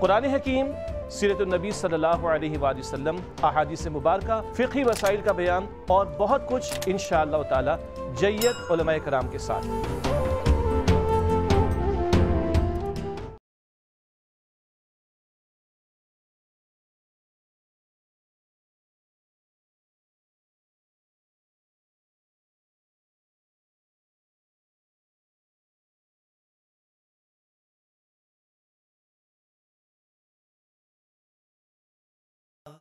कुरान हकीम सीरत नबी सल्लल्लाहु अलैहि वसल्लम अहादीस मुबारक फ़िकी वसाइल का बयान और बहुत कुछ इन ताला जैयत कराम के साथ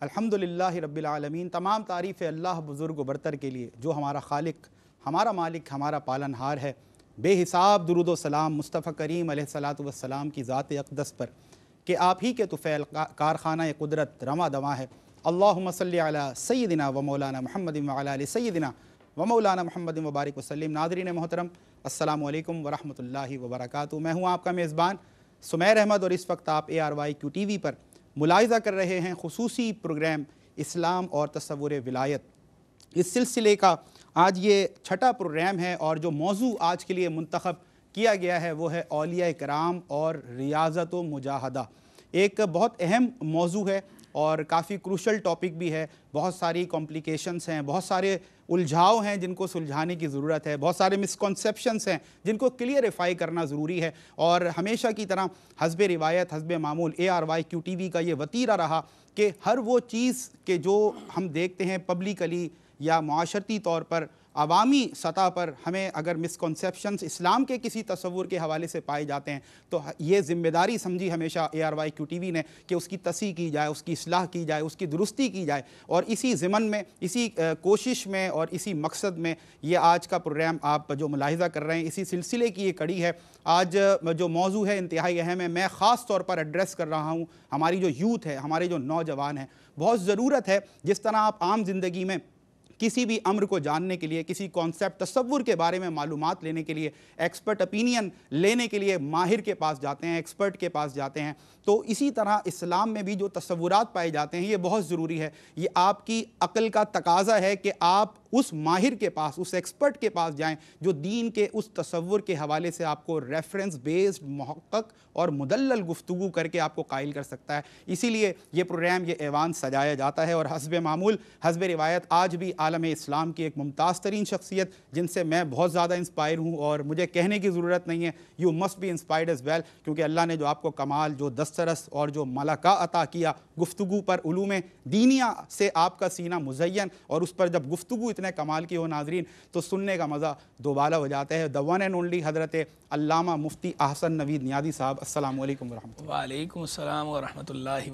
अल्हम्दुलिल्लाह रब्बिल आलमीन तमाम तारीफ़ अल्लाह बुज़ुर्ग बरतर के लिए जो हमारा खालिक हमारा मालिक हमारा पालनहार है बेहिसाब दरुद सलाम मुस्तफ़ा करीम सलाम की ज़ात अकदस पर कि आप ही के तुफ़ैल तो कारखाना कुदरत रमा दमा है अल्लाम सल सैदिना व मौलाना महमद सैदिना व मौलाना महमद मुबारक वसलम नादरीन मोहतरम अल्लाम वरहमल वर्क मैं हूँ आपका मेज़बान सुमैर अहमद और इस वक्त आप A R Y Q T V पर मुलायजा कर रहे हैं खसूसी प्रोग्राम इस्लाम और तस्वुर विलायत इस सिलसिले का आज ये छठा प्रोग्राम है और जो मौजू आज के लिए मंतखब किया गया है वो है अलिया कराम और रियाजत व मुजाहदा एक बहुत अहम मौजू है और काफ़ी क्रूशल टॉपिक भी है बहुत सारी कॉम्प्लिकेशंस हैं बहुत सारे उलझाव हैं जिनको सुलझाने की ज़रूरत है बहुत सारे मिसकॉन्सेप्शंस हैं जिनको क्लियरिफाई करना ज़रूरी है और हमेशा की तरह हसब रिवायत हसब मामूल A R Y Q T V का ये वतीरा रहा कि हर वो चीज़ के जो हम देखते हैं पब्लिकली या माशरती तौर पर अवामी सतह पर हमें अगर मिसकनसप्शन इस्लाम के किसी तस्वूर के हवाले से पाए जाते हैं तो ये जिम्मेदारी समझी हमेशा A R Y Q T V ने कि उसकी तसी की जाए उसकी असलाह की जाए उसकी दुरुस्ती की जाए और इसी ज़मन में इसी कोशिश में और इसी मकसद में ये आज का प्रोग्राम आप जो मुलाहजा कर रहे हैं इसी सिलसिले की ये कड़ी है आज जो मौजू है इंतहाई अहम है मैं ख़ास तौर पर एड्रेस कर रहा हूँ हमारी जो यूथ है हमारे जो नौजवान हैं बहुत ज़रूरत है जिस तरह आप आम जिंदगी में किसी भी अम्र को जानने के लिए किसी कॉन्सेप्ट तस्वुर के बारे में मालूम लेने के लिए एक्सपर्ट ओपिनियन लेने के लिए माहिर के पास जाते हैं एक्सपर्ट के पास जाते हैं तो इसी तरह इस्लाम में भी जो तस्वुरात पाए जाते हैं ये बहुत ज़रूरी है ये आपकी अकल का तकाजा है कि आप उस माहिर के पास उस एक्सपर्ट के पास जाएं जो दीन के उस तस्वुर के हवाले से आपको रेफरेंस बेस्ड महक्क और मुदल गुफ्तु करके आपको कायल कर सकता है इसीलिए ये प्रोग्राम ये ऐवान सजाया जाता है और हसब मामूल हसब रिवायत आज भी आलम इस्लाम की एक मुमताज़ तरीन शख्सियत जिनसे मैं बहुत ज़्यादा इंस्पायर हूँ और मुझे कहने की ज़रूरत नहीं है you must be inspired as well क्योंकि अल्लाह ने जो आपको कमाल जो दस्तरस और जो मलका अता किया गुफ्तु पर उलूम दीनिया से आपका सीना मुजैन और उस पर जब गुफ्तु इतने कमाल की हो नाजरीन तो सुनने का मज़ा दोबारा हो जाता है द वन एंड ओनली हज़रत अलामा मुफ्ती अहसन नवीद न्यादी साहब असल वालेकुम वरहमल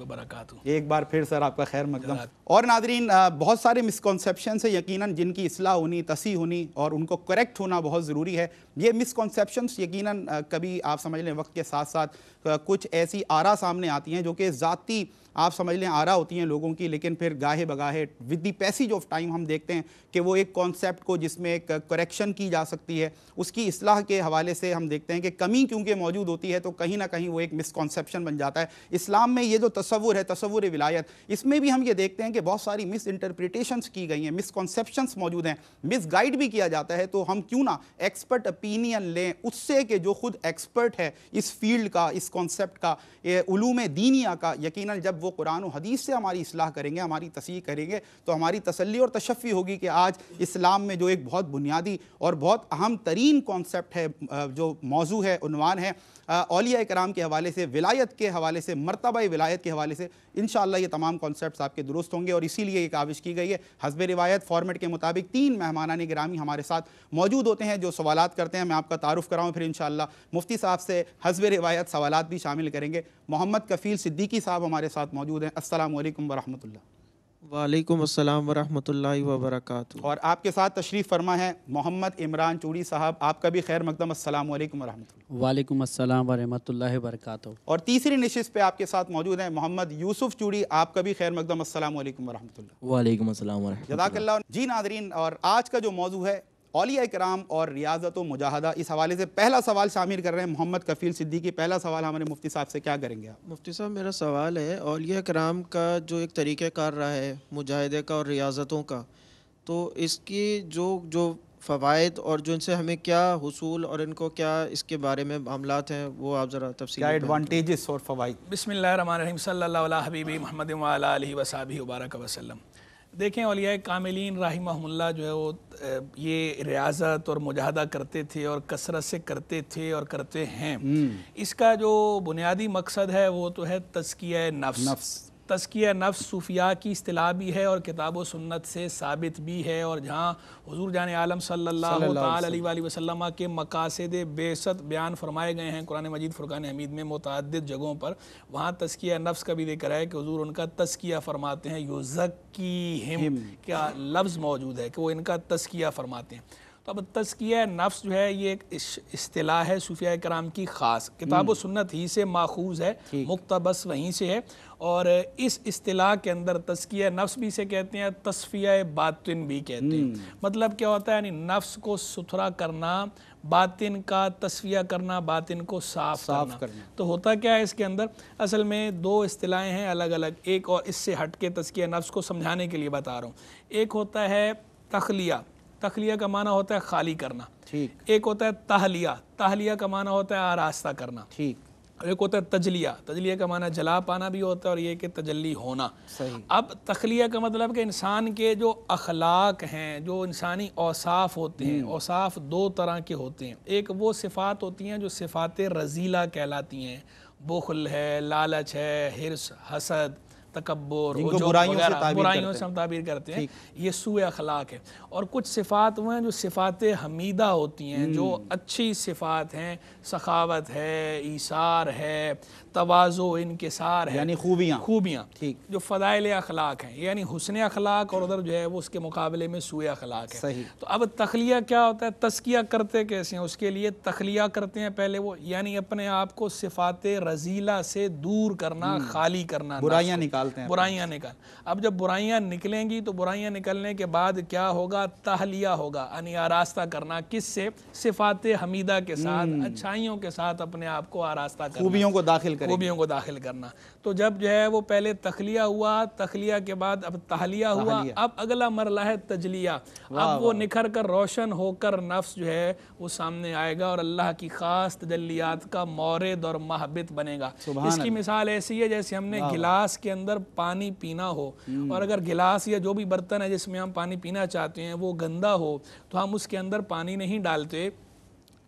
वबरक एक बार फिर सर आपका खैर मकदम और नाजरीन बहुत सारे मिसकॉन्सेप्शन है यकीन जिनकी असलाह होनी तसी होनी और उनको करेक्ट होना बहुत ज़रूरी है ये मिसकॉन्सेप्शन यकीन कभी आप समझ लें वक्त के साथ साथ कुछ ऐसी आरा सामने आती हैं जो कि ज़ाती आप समझ लें आरा होती हैं लोगों की लेकिन फिर गाहे बगाहे with the passage of time हम देखते हैं कि वो एक कॉन्सेप्ट को जिसमें एक करेक्शन की जा सकती है उसकी असलाह के हवाले से हम देखते हैं कि कमी क्योंकि मौजूद होती है तो कहीं ना कहीं वो एक मिसकॉन्सेप्शन बन जाता है इस्लाम में ये जो तस्वुर है तस्वुर विलायत इसमें भी हम ये देखते हैं कि बहुत सारी मिस इंटरप्रिटेशंस की गई हैं मिसकॉन्सेप्शन मौजूद हैं मिस गाइड भी किया जाता है तो हम क्यों ना एक्सपर्ट ओपिनियन लें उससे कि जो खुद एक्सपर्ट है इस फील्ड का इस कॉन्सेप्ट का उलूम दीनिया का यकीन जब वो कुरान और हदीस से हमारी असलाह करेंगे हमारी तसीह करेंगे तो हमारी तसली और तशफ़ी होगी कि आज इस्लाम में जो एक बहुत बुनियादी और बहुत अहम तरीन कॉन्सेप्ट है जो मौजू है उनवान है अलिया कराम के हवाले से विलायत के हवाले से मरतबा विलायत के हवाले से इन ये तमाम कॉन्सेप्ट आपके दुरुस्त होंगे और इसीलिए ये काविश की गई है हसब रिवायत फॉर्मेट के मुताबिक तीन मेहमाना ग्रामी हमारे साथ मौजूद होते हैं जो सवाल करते हैं मैं आपका तारुफ कराऊँ फिर इन मुफ्ती साहब से हसब रिवायत सवाल भी शामिल करेंगे मोहम्मद कफ़ील सिद्दीकी साहब हमारे साथ मौजूद हैं अस्सलाम वालेकुम वरहमतुल्लाह वालेकुम अस्सलाम वरहमतुल्लाहि वर्क और आपके साथ तशरीफ़ फरमा है मोहम्मद इमरान चूड़ी साहब आपका भी खैर मकदम अस्सलाम वालेकुम वरहमतुल्लाह वालेकुम अस्सलाम वरहमतुल्लाहि वबरकातुहू और तीसरी नशस्त पे आपके साथ मौजूद हैं मोहम्मद यूसुफ चूड़ी आपका भी खैर मकदम अस्सलाम वालेकुम वरहमतुल्लाह वालेकुम अस्सलाम वरह जदाकल्ला जी नादरीन और आज का जो मौजू है अलिया कराम और रियाजत मुजाहदा इस हवाले से पहला सवाल शामिल कर रहे हैं मोहम्मद कफ़ील सिद्दीकी पहला सवाल हमारे मुफ्ती साहब से क्या करेंगे आप मुफ्ती साहब मेरा सवाल है अलिया कराम का जो एक तरीक़ार रहा है मुजाहिदे का और रियाजतों का तो इसकी जो जो फ़वाद और जो इनसे हमें क्या हसूल और इनको क्या इसके बारे में मामला हैं वो आप ज़रा तफी एडवाटेज़ और फ़वाद बसमिल हबीबी मोहम्मद वसाबी वबारक वसलम देखें अलिया कामिलीन महमल्ला जो है वो ये रियाजत और मुजाहदा करते थे और कसरत से करते थे और करते हैं हम्म। इसका जो बुनियादी मकसद है वो तो है तस्किया नफ्स, नफ्स। तस्किया नफ्स सूफिया की असलाह भी है और किताब सुन्नत से साबित भी है और जहाँ हजूर जान आलम सल्ला वसलम के मकासद बेसत बयान फरमाए गए हैं कुरान मजीद फुरकान हमीद में मुतद जगहों पर वहाँ तस्किया नफ्स का भी जिक्र है कि हजूर उनका तस्किया फरमाते हैं योज़क की हिम क्या लफ्ज़ मौजूद है कि वो इनका तस्किया फरमाते हैं तो अब तस्किया नफ्स जो है ये एक असलाह है सूफिया कराम की ख़ास किताब हम्म। सुन्नत ही से माखूज है मुक्तबस वहीं से है और इस असलाह के अंदर तस्किया नफ्स भी से कहते हैं तस्फिया बातिन भी कहते हैं हम्म। मतलब क्या होता है यानी नफ्स को सुथरा करना बातिन का तस्फिया करना बातिन को साफ साफ करना।, करना तो होता क्या है इसके अंदर असल में दो असलाहें हैं अलग अलग एक और इससे हट के तस्किया नफ्स को समझाने के लिए बता रहा हूँ एक होता है तखलिया तखलिया का माना होता है खाली करना ठीक एक होता है तहलिया तहलिया का माना होता है आरास्ता करना ठीक एक होता है तजलिया तजलिया का माना जला पाना भी होता है और ये कि तजली होना सही अब तखलिया का मतलब कि इंसान के जो अखलाक हैं जो इंसानी औसाफ होते हैं हम्म। औसाफ दो तरह के होते हैं एक वो सिफ़ात होती हैं जो सिफ़ात रजीला कहलाती हैं बुखल है लालच है हिरस हसद तकबर बुराइयों से बुराइयों से हम ताबीर करते हैं ये सूए अखलाक है और कुछ सिफ़ात वो हैं जो सिफ़ात हमीदा होती हैं जो हम्म। अच्छी सिफ़ात हैं सखावत है ईसार है तोज़ो इनकसार है यानी खूबियाँ खूबियाँ ठीक जो फ़दाइल अखलाक हैं यानी हुसन अखलाक और उधर जो है वो उसके मुकाबले में सूए अखलाक है सही तो अब तखलिया क्या होता है तस्किया करते कैसे हैं उसके लिए तखलिया करते हैं पहले वो यानी अपने आप को सिफात रजीला से दूर करना हम्म। खाली करना बुराइयाँ निकालते हैं बुराइयाँ निकाल अब जब बुराइयाँ निकलेंगी तो बुराइयाँ निकलने के बाद क्या होगा तहलिया होगा यानी आरास्ता करना किस से सिफात हमीदा के साथ हम्म। अच्छाइयों के साथ अपने आप को आरास्ता खूबियों को दाखिल खूबियों को दाखिल करना तो जब जो है वो पहले तखलिया हुआ तखलिया के बाद अब तहलिया हुआ अब अगला मरला है तजलिया अब वो निखर कर रोशन होकर नफ्स जो है वो सामने आएगा और अल्लाह की खास तजलियात का मौरद और महबित बनेगा इसकी मिसाल ऐसी है जैसे हमने गिलास के अंदर पानी पीना हो हम्म। और अगर गिलास या जो भी बर्तन है जिसमें हम पानी पीना चाहते हैं वो गंदा हो तो हम उसके अंदर पानी नहीं डालते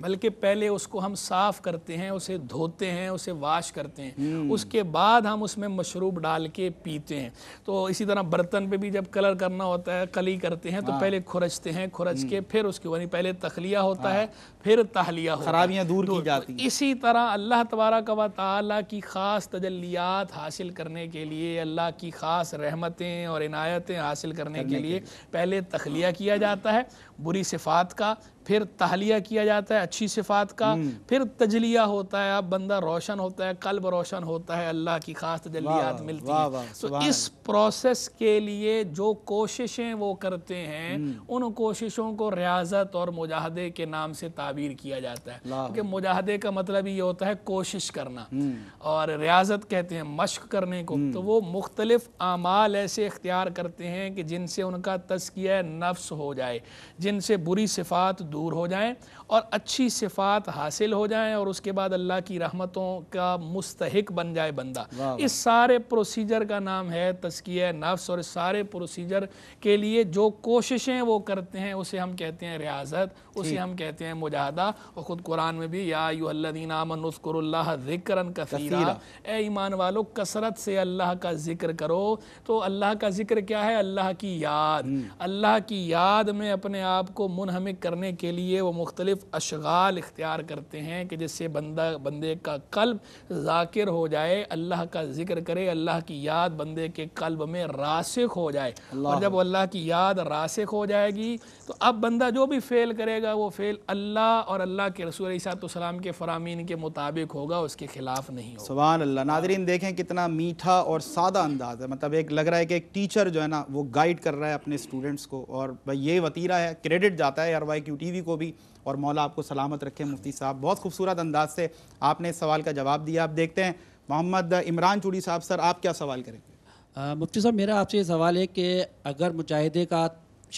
बल्कि पहले उसको हम साफ़ करते हैं उसे धोते हैं उसे वाश करते हैं हम्म। उसके बाद हम उसमें मशरूब डाल के पीते हैं तो इसी तरह बर्तन पे भी जब कलर करना होता है कली करते हैं तो हाँ। पहले खुरचते हैं खुरच के हम्म। फिर उसके ऊपर पहले तखलिया होता हाँ। है फिर तहलिया खराबियां दूर की तो जाती हैं इसी तरह अल्लाह तबारा का ताली की ख़ास तजलियात हासिल करने के लिए अल्लाह की ख़ास रहमतें और इनायतें हासिल करने के लिए पहले तखलिया किया जाता है बुरी सिफात का फिर तहलिया किया जाता है अच्छी सिफात का हम्म। फिर तजलिया होता है अब बंदा रोशन होता है कल्ब रोशन होता है अल्लाह की खास तजलियात मिलती है तो इस प्रोसेस के लिए जो कोशिशें वो करते हैं हम्म। उन कोशिशों को रियाजत और मुजाहदे के नाम से ताबीर किया जाता है क्योंकि मुजाहदे का मतलब ये होता है कोशिश करना हम्म। और रियाजत कहते हैं मश्क करने को तो वो मुख्तलिफ अमाल ऐसे इख्तियार करते हैं कि जिनसे उनका तस्किया नफ्स हो जाए जिनसे बुरी सिफात दूर हो जाएं और अच्छी सिफात हासिल हो जाए और उसके बाद अल्लाह की रहमतों का मुस्तक बन जाए बंदा इस सारे प्रोसीजर का नाम है तस्किया नफ्स और इस सारे प्रोसीजर के लिए जो कोशिशें वो करते हैं उसे हम कहते हैं रियाजत उसे हम कहते हैं मुजाहदा और ख़ुद कुरान में भी यादीन आमनस्कुरल्ला ज़िक्रन कसीरा ए ईमान वालो कसरत से अल्लाह का ज़िक्र करो तो अल्लाह का ज़िक्र क्या है अल्लाह की याद हम्म। अल्लाह की याद में अपने आप को मुनहमिक करने के लिए वो मुख्तलि मुख्तलिफ़ अशगाल इख्तियार करते हैं कि जिससे बंदा बंदे का कल्ब जाकिर हो जाए अल्लाह का जिक्र करे अल्लाह की याद बंदे के कल्ब में रासिक हो जाए और जब अल्लाह की याद रासिक हो जाएगी तो अब बंदा जो भी फ़ेल करेगा वो फ़ेल अल्लाह और अल्लाह के रसूल सलाम के फरामीन के मुताबिक होगा उसके ख़िलाफ़ नहीं होगा अल्लाह नादरीन देखें कितना मीठा और सादा अंदाज़ है मतलब एक लग रहा है कि एक टीचर जो है ना वो गाइड कर रहा है अपने स्टूडेंट्स को और भाई ये वतीरा है क्रेडिट जाता है यार वाई क्यू टी वी को भी और मौला आपको सलामत रखे मुफ्ती साहब बहुत खूबसूरत अंदाज से आपने इस सवाल का जवाब दिया आप देखते हैं मोहम्मद इमरान चूड़ी साहब सर आप क्या सवाल करेंगे मुफ्ती साहब मेरा आपसे ये सवाल है कि अगर मुजाहिदे का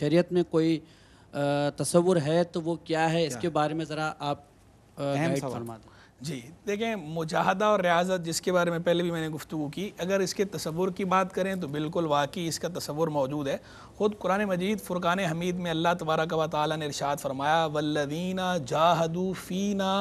शरीयत में कोई तस्वुर है तो वो क्या है क्या इसके बारे में ज़रा आप फरमा दें जी देखें मुजाहदा और रियाजत जिसके बारे में पहले भी मैंने गुफ्तु की अगर इसके तस्वुर की बात करें तो बिल्कुल वाकई इसका तस्वुर मौजूद है ख़ुद कुरान मजीद फ़ुरक़ान हमीद में अल्लाह तबारक व ताली ने इरशाद फरमाया वल्लदीना जाहदू फ़ीना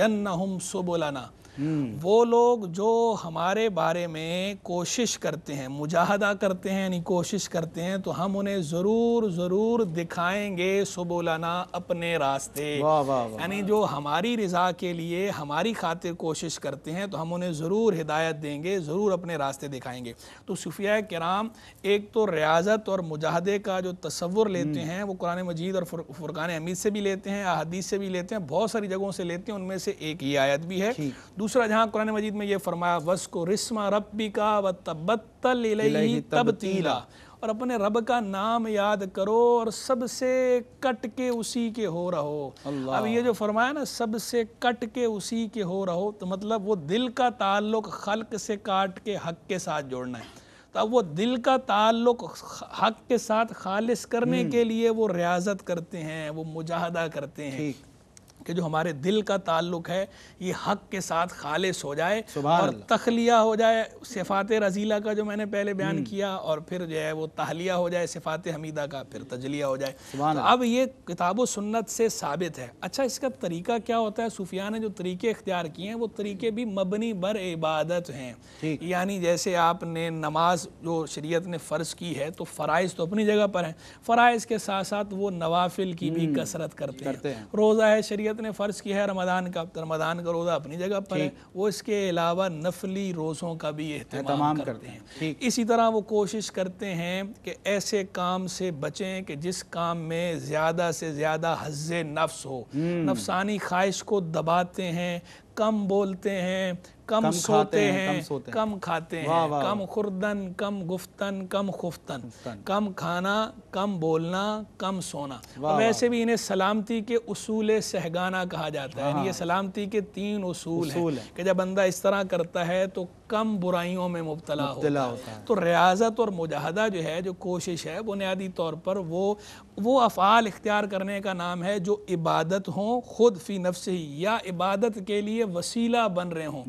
यन्ना हम सुबोलाना हम्म। वो लोग जो हमारे बारे में कोशिश करते हैं मुजाहदा करते हैं यानी कोशिश करते हैं तो हम उन्हें ज़रूर ज़रूर दिखाएंगे सुबोलाना अपने रास्ते यानी जो हमारी रज़ा के लिए हमारी खातिर कोशिश करते हैं तो हम उन्हें ज़रूर हिदायत देंगे ज़रूर अपने रास्ते दिखाएंगे तो सूफिया कराम एक तो रियाजत और मुजाहदे का जो तस्वुर लेते हम्म। हैं वो कुरान मजीद और फुरकान अमीद से भी लेते हैं अहदीस से भी लेते हैं बहुत सारी जगहों से लेते हैं उनमें से एक ही आयत भी है दूसरा जहां कुरान मजीद में ये फरमाया वस को रिस्मा रबी का व तबतल तब तीला और अपने रब का नाम याद करो और सबसे कट के उसी के हो रहो अब ये जो फरमाया ना सबसे कट के उसी के हो रहो तो मतलब वो दिल का ताल्लुक खल्क से काट के हक के साथ जोड़ना है तो अब वो दिल का ताल्लुक हक के साथ खालिस करने हम्म। के लिए वो रियाजत करते हैं वो मुजाहदा करते हैं कि जो हमारे दिल का ताल्लुक है ये हक के साथ खालिश हो जाए और तखलिया हो जाए सिफात रजीला का जो मैंने पहले बयान हम्म। किया और फिर जो है वो तहलिया हो जाए सिफात हमीदा का फिर तजलिया हो जाए तो अब ये किताब सुन्नत से साबित है अच्छा इसका तरीका क्या होता है सूफिया ने जो तरीके इख्तियार किए हैं वो तरीके भी मबनी बर इबादत हैं यानी जैसे आपने नमाज जो शरीयत ने फ़र्ज़ की है तो फ़राइज़ तो अपनी जगह पर हैं फ़राइज़ के साथ साथ वो नवाफिल की भी हम्म। कसरत करते, करते हैं।, हैं रोज़ा है शरीयत शरीयत ने फ़र्ज़ किया है रमदान का तो रमदान का रोज़ा अपनी जगह पर है वो इसके अलावा नफली रोज़ों का भी अहतमाम करते हैं इसी तरह वो कोशिश करते हैं कि ऐसे काम से बचें कि जिस काम में ज़्यादा से ज़्यादा हज नफ्स हो हम्म। नफसानी ख्वाहिश को दबाते हैं कम बोलते हैं कम, कम सोते हैं, कम खाते हैं कम खुरदन कम गुफ्तन कम खुफ्तन कम खाना कम बोलना कम सोना वैसे भी इन्हें सलामती के उसूल सहगाना कहा जाता है ये हाँ। सलामती के तीन उसूल, हैं कि जब बंदा इस तरह करता है तो कम बुराइयों में मुबतला होता, होता है तो रियाजत और मुजाहदा जो है जो कोशिश है बुनियादी तौर पर वो वो अफ़ाल इख्तियार करने का नाम है जो इबादत हों खुद फी नफ्स ही या इबादत के लिए वसीला बन रहे हों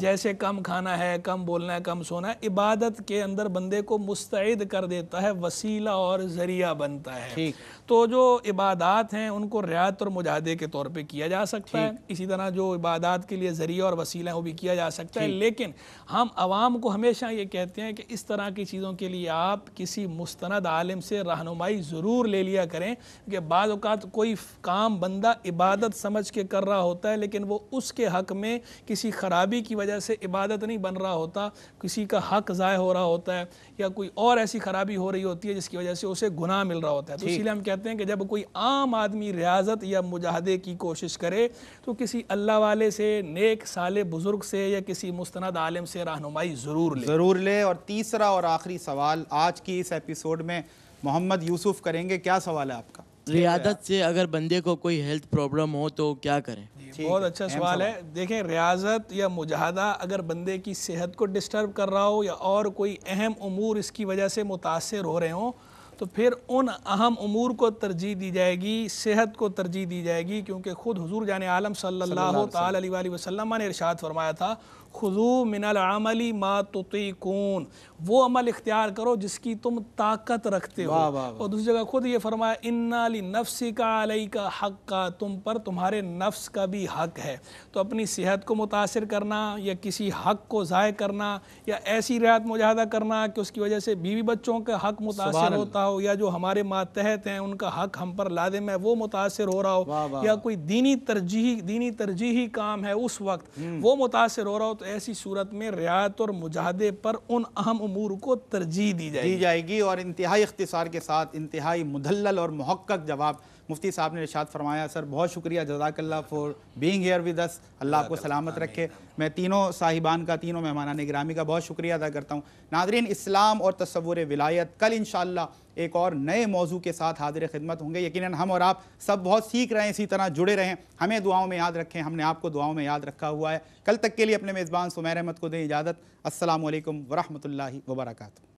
जैसे कम खाना है कम बोलना है कम सोना है इबादत के अंदर बंदे को मुस्तैद कर देता है वसीला और जरिया बनता है तो जो इबादत हैं उनको रियायत और मुजाहदे के तौर पर किया जा सकता है इसी तरह जो इबादत के लिए जरिया और वसीला है वो भी किया जा सकता है लेकिन हम आवाम को हमेशा ये कहते हैं कि इस तरह की चीज़ों के लिए आप किसी मुस्ंद आलिम से रहनुमाई ज़रूर ले लिया करें कि बाद कोई काम बंदा इबादत समझ के कर रहा होता है लेकिन वो उसके हक में किसी ख़राबी की की वजह से इबादत नहीं बन रहा होता किसी का हक ज़ाय हो रहा होता है या कोई और ऐसी खराबी हो रही होती है जिसकी वजह से उसे गुनाह मिल रहा होता है तो इसलिए हम कहते हैं कि जब कोई आम आदमी रियाजत या मुजाहदे की कोशिश करे तो किसी अल्लाह वाले से नेक साले बुज़ुर्ग से या किसी मुस्ंद आलम से रहनुमाई ज़रूर ले ज़रूर ले और तीसरा और आखिरी सवाल आज की इस एपिसोड में मोहम्मद यूसुफ करेंगे क्या सवाल है आपका रियाजत से अगर बंदे को कोई हेल्थ प्रॉब्लम हो तो क्या करें बहुत अच्छा सवाल है देखें रियाजत या मुजाहदा अगर बंदे की सेहत को डिस्टर्ब कर रहा हो या और कोई अहम उमूर इसकी वजह से मुतासर हो रहे हों तो फिर उन अहम उमूर को तरजीह दी जाएगी सेहत को तरजीह दी जाएगी क्योंकि खुद हजूर जान आलम सल्ला तसल्म ने इरशाद फरमाया था खुजू मिनल अमली मा कून वो अमल इख्तियार करो जिसकी तुम ताकत रखते हो और दूसरी जगह खुद ये फरमाया इन्ना नफ्सी का अलई का हक का तुम पर तुम्हारे नफ्स का भी हक है तो अपनी सेहत को मुतासर करना या किसी हक को ज़ाय करना या ऐसी रियात मुजाहदा करना कि उसकी वजह से बीवी बच्चों का हक मुतासर होता हो या जो हमारे मातहत हैं उनका हक हम पर लादम है वो मुतासर हो रहा हो या कोई दीनी तरजीही दीनी तरजीही काम है उस वक्त हम्म। वो मुतासर हो रहा हो तो ऐसी सूरत में रियायत और मुजाहदे पर उन अहम अमूर को तरजीह दी जाएगी दी जाएगी और इंतहाई इख्तिसार के साथ इंतहाई मुदल और महक्क जवाब मुफ्ती साहब ने रिशात फरमाया सर बहुत शुक्रिया जजाकल्ला for being here with us अल्लाह आपको सलामत रखे मैं तीनों साहिबान का तीनों मेहमान ग्रामी का बहुत शुक्रिया अदा करता हूँ नादरीन इस्लाम और तस्वुर विलायत कल इन एक और नए मौजू के साथ हाजिर खिदमत होंगे यकीन हम और आप सब बहुत सीख रहे हैं इसी तरह जुड़े रहें हमें दुआओं में याद रखें हमने आपको दुआओं में याद रखा हुआ है कल तक के लिए अपने मेज़बान सुमैर अहमद को दें इजाज़त असल वरहमल वर्का